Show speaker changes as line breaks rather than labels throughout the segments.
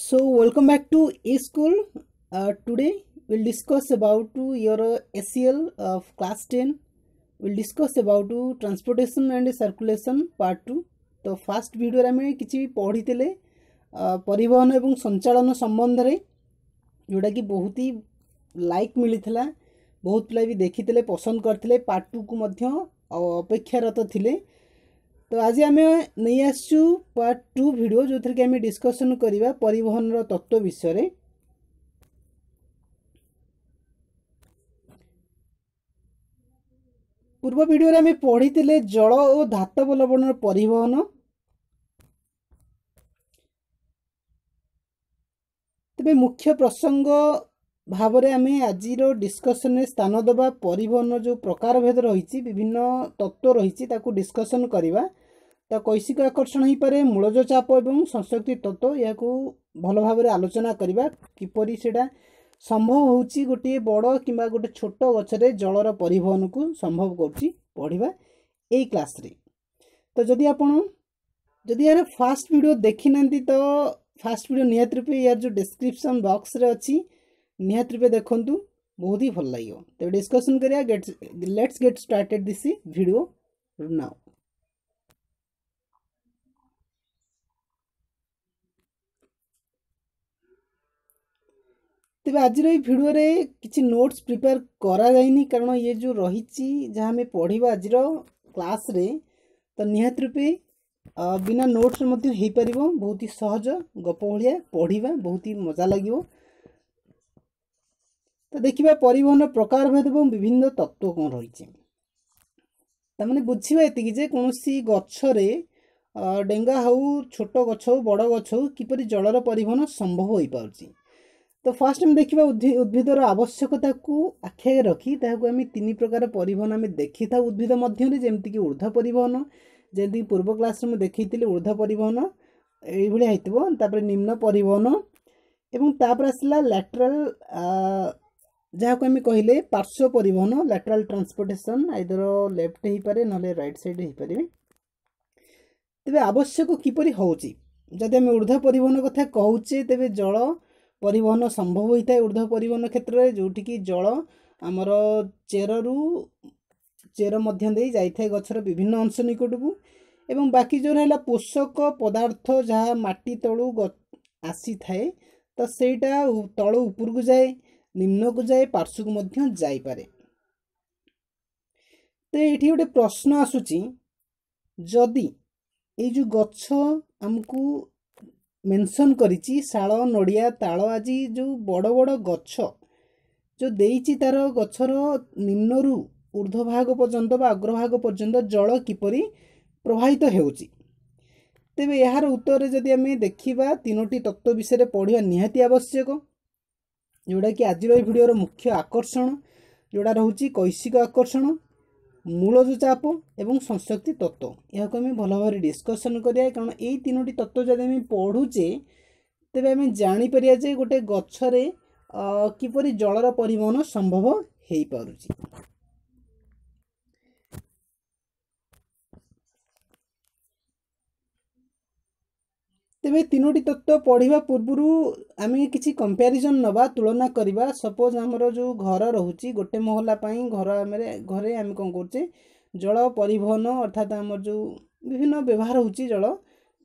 so welcome back to eSchool uh, today we'll discuss about your SEL of class 10 we'll discuss about transportation and circulation part 2 তো first ভিডিওরে আমি কিছু পড়িলে পরিবহন এবং সঞ্চালন সম্বন্ধে ଯେଉଁଟାକି ବହୁତ ହି ଲାଇକ୍ ମିଳିଥିଲା ବହୁତ ପିଲା ବି ଦେଖିଥିଲେ ପସନ୍ଦ କରିଥିଲେ ପାର୍ଟ ଟୁକୁ ମଧ୍ୟ ଅପେକ୍ଷାରତ ଥିଲେ তো ଆଜି ଆମେ ନେଇ ଆସିଛୁ ପାର୍ଟ ଟୁ ଭିଡ଼ିଓ ଯେଉଁଥିରେ କି ଆମେ ଡିସ୍କସନ୍ କରିବା ପରିବହନର ତତ୍ତ୍ୱ ବିଷୟରେ ପୂର୍ବ ଭିଡ଼ିଓରେ ଆମେ ପଢ଼ିଥିଲେ ଜଳ ଓ ଧାତବ ଲବଣର ପରିବହନ ତେବେ ମୁଖ୍ୟ ପ୍ରସଙ୍ଗ ଭାବରେ ଆମେ ଆଜିର ଡିସ୍କସନ୍ରେ ସ୍ଥାନ ଦେବା ପରିବହନର ଯେଉଁ ପ୍ରକାରଭେଦ ରହିଛି ବିଭିନ୍ନ ତତ୍ତ୍ୱ ରହିଛି ତାକୁ ଡିସ୍କସନ୍ କରିବା ତା କୈଶିକ ଆକର୍ଷଣ ହୋଇପାରେ ମୂଳଜ ଚାପ ଏବଂ ସଂଶକ୍ତି ତତ୍ତ୍ୱ ଏହାକୁ ଭଲ ଭାବରେ ଆଲୋଚନା କରିବା କିପରି ସେଇଟା ସମ୍ଭବ ହେଉଛି ଗୋଟିଏ ବଡ଼ କିମ୍ବା ଗୋଟେ ଛୋଟ ଗଛରେ ଜଳର ପରିବହନକୁ ସମ୍ଭବ କରୁଛି ପଢ଼ିବା ଏଇ କ୍ଲାସ୍ରେ ତ ଯଦି ଆପଣ ଯଦି ଏହାର ଫାଷ୍ଟ ଭିଡ଼ିଓ ଦେଖିନାହାନ୍ତି ତ ଫାଷ୍ଟ ଭିଡ଼ିଓ ନିହାତି ରୂପେ ଏହାର ଯେଉଁ ଡେସ୍କ୍ରିପସନ୍ ବକ୍ସରେ ଅଛି निहत रूपे देखूँ बहुत ही भल लगे तो डिस्कसन कराया get let's get started this भिड नाउ तेज आज भिडरे किसी नोट्स प्रिपेयर करा जाए कारण ये जो रही जहाँ आम पढ़वा आज क्लास रे तो निहत रूपे बिना नोट्स हो पार बहुत ही सहज गप भाया पढ़वा बहुत ही मजा लगे ତ ଦେଖିବା ପରିବହନର ପ୍ରକାର ଭେଦ ଏବଂ ବିଭିନ୍ନ ତତ୍ତ୍ୱ କ'ଣ ରହିଛି ତାମାନେ ବୁଝିବା ଏତିକି ଯେ କୌଣସି ଗଛରେ ଡେଙ୍ଗା ହେଉ ଛୋଟ ଗଛ ହେଉ ବଡ଼ ଗଛ ହେଉ କିପରି ଜଳର ପରିବହନ ସମ୍ଭବ ହୋଇପାରୁଛି ତ ଫାର୍ଷ୍ଟ ଆମେ ଦେଖିବା ଉଦ୍ଭିଦର ଆବଶ୍ୟକତାକୁ ଆଖିଆଗରେ ରଖି ତାହାକୁ ଆମେ ତିନି ପ୍ରକାର ପରିବହନ ଆମେ ଦେଖିଥାଉ ଉଦ୍ଭିଦ ମଧ୍ୟରେ ଯେମିତିକି ଉର୍ଦ୍ଧ୍ୱ ପରିବହନ ଯେମିତିକି ପୂର୍ବ କ୍ଲାସ୍ରେ ମୁଁ ଦେଖେଇଥିଲି ଉର୍ଦ୍ଧ୍ୱ ପରିବହନ ଏଇଭଳିଆ ହେଇଥିବ ତାପରେ ନିମ୍ନ ପରିବହନ ଏବଂ ତାପରେ ଆସିଲା ଲାଟେରାଲ୍ ଯାହାକୁ ଆମେ କହିଲେ ପାର୍ଶ୍ୱ ପରିବହନ ଲାଟ୍ରାଲ୍ ଟ୍ରାନ୍ସପୋର୍ଟେସନ୍ ଆଇଦର ଲେଫ୍ଟ ହେଇପାରେ ନହେଲେ ରାଇଟ୍ ସାଇଡ଼୍ ହେଇପାରିବେ ତେବେ ଆବଶ୍ୟକ କିପରି ହେଉଛି ଯଦି ଆମେ ଉର୍ଦ୍ଧ୍ୱ ପରିବହନ କଥା କହୁଛେ ତେବେ ଜଳ ପରିବହନ ସମ୍ଭବ ହୋଇଥାଏ ଉର୍ଦ୍ଧ୍ୱ ପରିବହନ କ୍ଷେତ୍ରରେ ଯେଉଁଠିକି ଜଳ ଆମର ଚେରରୁ ଚେର ମଧ୍ୟ ଦେଇ ଯାଇଥାଏ ଗଛର ବିଭିନ୍ନ ଅଂଶ ନିକଟକୁ ଏବଂ ବାକି ଯେଉଁ ରହିଲା ପୋଷକ ପଦାର୍ଥ ଯାହା ମାଟି ତଳୁ ଆସିଥାଏ ତ ସେଇଟା ତଳୁ ଉପରକୁ ଯାଏ ନିମ୍ନକୁ ଯାଏ ପାର୍ଶ୍ୱକୁ ମଧ୍ୟ ଯାଇପାରେ ତ ଏଇଠି ଗୋଟେ ପ୍ରଶ୍ନ ଆସୁଛି ଯଦି ଏଇ ଯେଉଁ ଗଛ ଆମକୁ ମେନସନ୍ କରିଛି ଶାଳ ନଡ଼ିଆ ତାଳ ଆଜି ଯେଉଁ ବଡ଼ ବଡ଼ ଗଛ ଯେଉଁ ଦେଇଛି ତା'ର ଗଛର ନିମ୍ନରୁ ଉର୍ଦ୍ଧ୍ୱଭାଗ ପର୍ଯ୍ୟନ୍ତ ବା ଅଗ୍ରଭାଗ ପର୍ଯ୍ୟନ୍ତ ଜଳ କିପରି ପ୍ରବାହିତ ହେଉଛି ତେବେ ଏହାର ଉତ୍ତରରେ ଯଦି ଆମେ ଦେଖିବା ତିନୋଟି ତତ୍ତ୍ୱ ବିଷୟରେ ପଢ଼ିବା ନିହାତି ଆବଶ୍ୟକ ଯେଉଁଟାକି ଆଜିର ଏହି ଭିଡ଼ିଓର ମୁଖ୍ୟ ଆକର୍ଷଣ ଯେଉଁଟା ରହୁଛି କୈଶିକ ଆକର୍ଷଣ ମୂଳଜ ଚାପ ଏବଂ ସଂଶକ୍ତି ତତ୍ତ୍ୱ ଏହାକୁ ଆମେ ଭଲ ଭାବରେ ଡିସ୍କସନ୍ କରିବା କାରଣ ଏଇ ତିନୋଟି ତତ୍ତ୍ୱ ଯଦି ଆମେ ପଢ଼ୁଛେ ତେବେ ଆମେ ଜାଣିପାରିବା ଯେ ଗୋଟେ ଗଛରେ କିପରି ଜଳର ପରିବହନ ସମ୍ଭବ ହୋଇପାରୁଛି ତେବେ ତିନୋଟି ତତ୍ତ୍ୱ ପଢ଼ିବା ପୂର୍ବରୁ ଆମେ କିଛି କମ୍ପାରିଜନ୍ ନେବା ତୁଳନା କରିବା ସପୋଜ୍ ଆମର ଯେଉଁ ଘର ରହୁଛି ଗୋଟେ ମହଲା ପାଇଁ ଘର ଆମେ ଘରେ ଆମେ କ'ଣ କରୁଛେ ଜଳ ପରିବହନ ଅର୍ଥାତ୍ ଆମର ଯେଉଁ ବିଭିନ୍ନ ବ୍ୟବହାର ହେଉଛି ଜଳ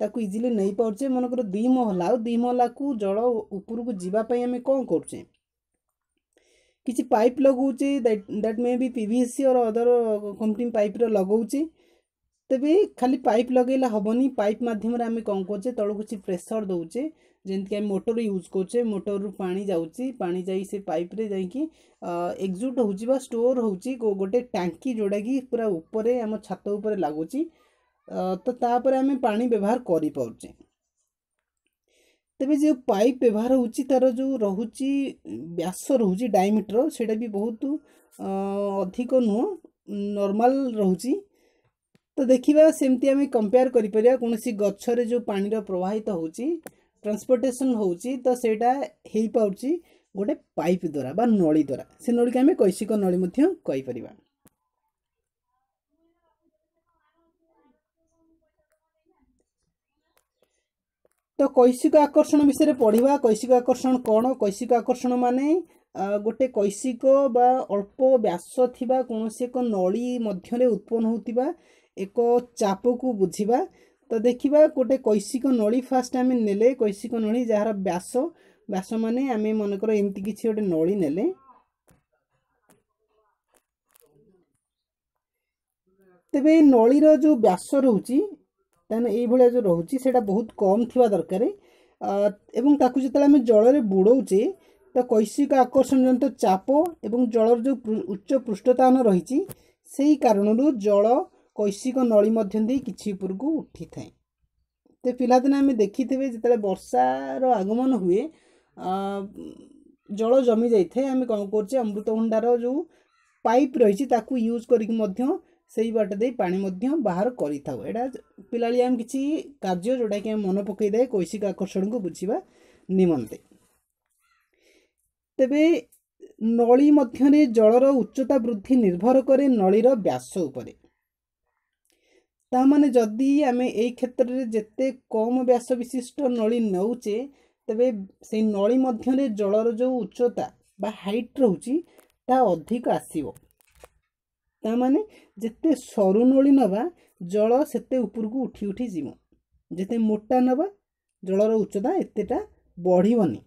ତାକୁ ଇଜିଲି ନେଇପାରୁଛେ ମନେକର ଦୁଇ ମହଲା ଆଉ ଦୁଇ ମହଲାକୁ ଜଳ ଉପରକୁ ଯିବା ପାଇଁ ଆମେ କ'ଣ କରୁଛେ କିଛି ପାଇପ୍ ଲଗାଉଛେ that may be P V C or other company ପାଇପ୍ର ଲଗାଉଛେ ତେବେ ଖାଲି ପାଇପ୍ ଲଗେଇଲେ ହେବନି ପାଇପ୍ ମାଧ୍ୟମରେ ଆମେ କ'ଣ କରୁଛେ ତଳକୁ କିଛି ପ୍ରେସର୍ ଦେଉଛେ ଯେମିତିକି ଆମେ ମୋଟର ୟୁଜ୍ କରୁଛେ ମୋଟରରୁ ପାଣି ଯାଉଛି ପାଣି ଯାଇ ସେ ପାଇପ୍ରେ ଯାଇକି ଏକ୍ଜୁଟ୍ ହେଉଛି ବା ଷ୍ଟୋର୍ ହେଉଛି ଗୋଟେ ଟାଙ୍କି ଯେଉଁଟାକି ପୁରା ଉପରେ ଆମ ଛାତ ଉପରେ ଲାଗୁଛି ତ ତାପରେ ଆମେ ପାଣି ବ୍ୟବହାର କରିପାରୁଛେ ତେବେ ଯେଉଁ ପାଇପ୍ ବ୍ୟବହାର ହେଉଛି ତା'ର ଯେଉଁ ରହୁଛି ବ୍ୟାସ ରହୁଛି ଡାଇମିଟର ସେଇଟା ବି ବହୁତ ଅଧିକ ନୁହଁ ନର୍ମାଲ୍ ରହୁଛି ତ ଦେଖିବା ସେମିତି ଆମେ କମ୍ପେୟାର କରିପାରିବା କୌଣସି ଗଛରେ ଯେଉଁ ପାଣିର ପ୍ରବାହିତ ହେଉଛି ଟ୍ରାନ୍ସପୋର୍ଟେସନ୍ ହେଉଛି ତ ସେଇଟା ହେଇପାରୁଛି ଗୋଟେ ପାଇପ୍ ଦ୍ୱାରା ବା ନଳୀ ଦ୍ୱାରା ସେ ନଳୀକୁ ଆମେ କୈଶିକ ନଳୀ ମଧ୍ୟ କହିପାରିବା ତ କୈଶିକ ଆକର୍ଷଣ ବିଷୟରେ ପଢ଼ିବା କୈଶିକ ଆକର୍ଷଣ କ'ଣ କୈଶିକ ଆକର୍ଷଣ ମାନେ ଗୋଟେ କୈଶିକ ବା ଅଳ୍ପ ବ୍ୟାସ ଥିବା କୌଣସି ଏକ ନଳୀ ମଧ୍ୟରେ ଉତ୍ପନ୍ନ ହେଉଥିବା ଏକ ଚାପକୁ ବୁଝିବା ତ ଦେଖିବା ଗୋଟେ କୈଶିକ ନଳୀ ଫାର୍ଷ୍ଟ ଆମେ ନେଲେ କୈଶିକ ନଳୀ ଯାହାର ବ୍ୟାସ ବ୍ୟାସ ମାନେ ଆମେ ମନେକର ଏମିତି କିଛି ଗୋଟେ ନଳୀ ନେଲେ ତେବେ ଏ ନଳୀର ଯେଉଁ ବ୍ୟାସ ରହୁଛି ତାହେଲେ ଏଇଭଳିଆ ଯେଉଁ ରହୁଛି ସେଇଟା ବହୁତ କମ୍ ଥିବା ଦରକାର ଏବଂ ତାକୁ ଯେତେବେଳେ ଆମେ ଜଳରେ ବୁଡ଼ଉଛେ ତ କୈଶିକ ଆକର୍ଷଣ ଜନିତ ଚାପ ଏବଂ ଜଳର ଯେଉଁ ଉଚ୍ଚ ପୃଷ୍ଠତାନ ରହିଛି ସେହି କାରଣରୁ ଜଳ କୈଶିକ ନଳୀ ମଧ୍ୟ ଦେଇ କିଛି ଉପରକୁ ଉଠିଥାଏ ତ ପିଲାଦିନେ ଆମେ ଦେଖିଥିବେ ଯେତେବେଳେ ବର୍ଷାର ଆଗମନ ହୁଏ ଜଳ ଜମି ଯାଇଥାଏ ଆମେ କ'ଣ କରୁଛେ ଅମୃତଭଣ୍ଡାର ଯେଉଁ ପାଇପ୍ ରହିଛି ତାକୁ ୟୁଜ୍ କରିକି ମଧ୍ୟ ସେଇ ବାଟ ଦେଇ ପାଣି ମଧ୍ୟ ବାହାର କରିଥାଉ ଏଇଟା ପିଲାଳି ଆମେ କିଛି କାର୍ଯ୍ୟ ଯେଉଁଟାକି ଆମେ ମନେ ପକାଇଦେ କୈଶିକ ଆକର୍ଷଣକୁ ବୁଝିବା ନିମନ୍ତେ ତେବେ ନଳୀ ମଧ୍ୟରେ ଜଳର ଉଚ୍ଚତା ବୃଦ୍ଧି ନିର୍ଭର କରେ ନଳୀର ବ୍ୟାସ ଉପରେ ତାମାନେ ଯଦି ଆମେ ଏଇ କ୍ଷେତ୍ରରେ ଯେତେ କମ୍ ବ୍ୟାସ ବିଶିଷ୍ଟ ନଳୀ ନେଉଛେ ତେବେ ସେଇ ନଳୀ ମଧ୍ୟରେ ଜଳର ଯେଉଁ ଉଚ୍ଚତା ବା ହାଇଟ୍ ରହୁଛି ତାହା ଅଧିକ ଆସିବ ତାମାନେ ଯେତେ ସରୁ ନଳୀ ନେବା ଜଳ ସେତେ ଉପରକୁ ଉଠି ଉଠି ଯିବ ଯେତେ ମୋଟା ନେବା ଜଳର ଉଚ୍ଚତା ଏତେଟା ବଢ଼ିବନି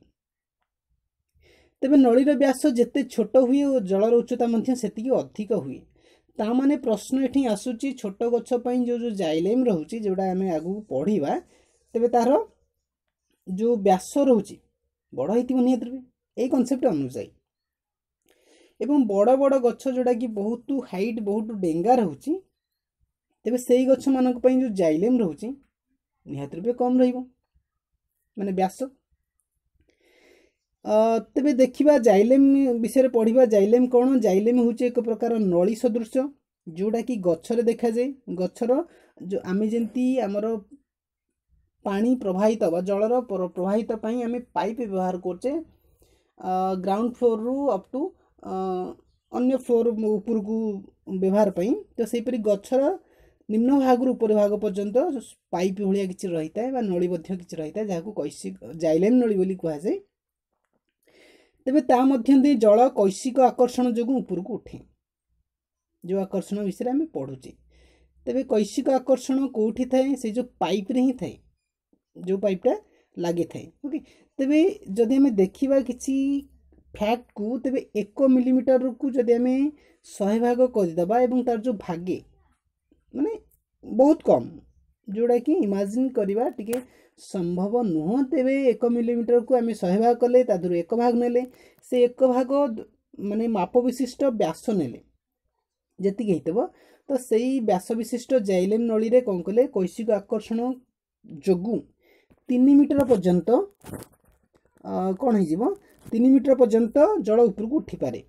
ତେବେ ନଳୀର ବ୍ୟାସ ଯେତେ ଛୋଟ ହୁଏ ଓ ଜଳର ଉଚ୍ଚତା ମଧ୍ୟ ସେତିକି ଅଧିକ ହୁଏ ତାମାନେ ପ୍ରଶ୍ନ ଏଠି ଆସୁଛି ଛୋଟ ଗଛ ପାଇଁ ଯେଉଁ ଯେଉଁ ଜାଇଲେମ୍ ରହୁଛି ଯେଉଁଟା ଆମେ ଆଗକୁ ପଢ଼ିବା ତେବେ ତାର ଯେଉଁ ବ୍ୟାସ ରହୁଛି ବଡ଼ ହେଇଥିବ ନିହାତି ରୂପେ ଏଇ କନସେପ୍ଟ ଅନୁଯାୟୀ ଏବଂ ବଡ଼ ବଡ଼ ଗଛ ଯେଉଁଟାକି ବହୁତ ହାଇଟ୍ ବହୁତ ଡେଙ୍ଗା ରହୁଛି ତେବେ ସେଇ ଗଛମାନଙ୍କ ପାଇଁ ଯେଉଁ ଜାଇଲେମ୍ ରହୁଛି ନିହାତି ରୂପେ କମ୍ ରହିବ ମାନେ ବ୍ୟାସ ତେବେ ଦେଖିବା ଜାଇଲେମ୍ ବିଷୟରେ ପଢ଼ିବା ଜାଇଲେମ୍ କ'ଣ ଜାଇଲେମ୍ ହେଉଛି ଏକ ପ୍ରକାର ନଳୀ ସଦୃଶ ଯେଉଁଟାକି ଗଛରେ ଦେଖାଯାଏ ଗଛର ଯେଉଁ ଆମେ ଯେମିତି ଆମର ପାଣି ପ୍ରବାହିତ ବା ଜଳର ପ୍ରବାହିତ ପାଇଁ ଆମେ ପାଇପ୍ ବ୍ୟବହାର କରୁଛେ ଗ୍ରାଉଣ୍ଡ ଫ୍ଲୋର୍ରୁ ଅପ୍ ଟୁ ଅନ୍ୟ ଫ୍ଲୋର୍ ଉପରକୁ ବ୍ୟବହାର ପାଇଁ ତ ସେହିପରି ଗଛର ନିମ୍ନ ଭାଗରୁ ଉପର ଭାଗ ପର୍ଯ୍ୟନ୍ତ ପାଇପ୍ ଭଳିଆ କିଛି ରହିଥାଏ ବା ନଳୀ ମଧ୍ୟ କିଛି ରହିଥାଏ ଯାହାକୁ କୈଶିକ ଜାଇଲେମ୍ ନଳୀ ବୋଲି କୁହାଯାଏ ତେବେ ତା ମଧ୍ୟ ଦେଇ ଜଳ କୈଶିକ ଆକର୍ଷଣ ଯୋଗୁଁ ଉପରକୁ ଉଠେ ଯେଉଁ ଆକର୍ଷଣ ବିଷୟରେ ଆମେ ପଢ଼ୁଛେ ତେବେ କୈଶିକ ଆକର୍ଷଣ କେଉଁଠି ଥାଏ ସେ ଯେଉଁ ପାଇପ୍ରେ ହିଁ ଥାଏ ଯେଉଁ ପାଇପ୍ଟା ଲାଗିଥାଏ ଓକେ ତେବେ ଯଦି ଆମେ ଦେଖିବା କିଛି ଫ୍ୟାକ୍ଟକୁ ତେବେ ଏକ ମିଲିମିଟରକୁ ଯଦି ଆମେ ଶହେ ଭାଗ କରିଦେବା ଏବଂ ତା'ର ଯେଉଁ ଭାଗେ ମାନେ ବହୁତ କମ୍ ଯେଉଁଟାକି ଇମାଜିନ୍ କରିବା ଟିକେ ସମ୍ଭବ ନୁହଁ ତେବେ ଏକ ମିଲିମିଟରକୁ ଆମେ ଶହେ ଭାଗ କଲେ ତା ଦେହରୁ ଏକ ଭାଗ ନେଲେ ସେ ଏକ ଭାଗ ମାନେ ମାପ ବିଶିଷ୍ଟ ବ୍ୟାସ ନେଲେ ଯେତିକି ହେଇଥିବ ତ ସେଇ ବ୍ୟାସ ବିଶିଷ୍ଟ ଜାଇଲେନ୍ ନଳୀରେ କ'ଣ କଲେ କୈଶିକ ଆକର୍ଷଣ ଯୋଗୁଁ ତିନି ମିଟର ପର୍ଯ୍ୟନ୍ତ କ'ଣ ହେଇଯିବ ତିନି ମିଟର ପର୍ଯ୍ୟନ୍ତ ଜଳ ଉପରକୁ ଉଠିପାରେ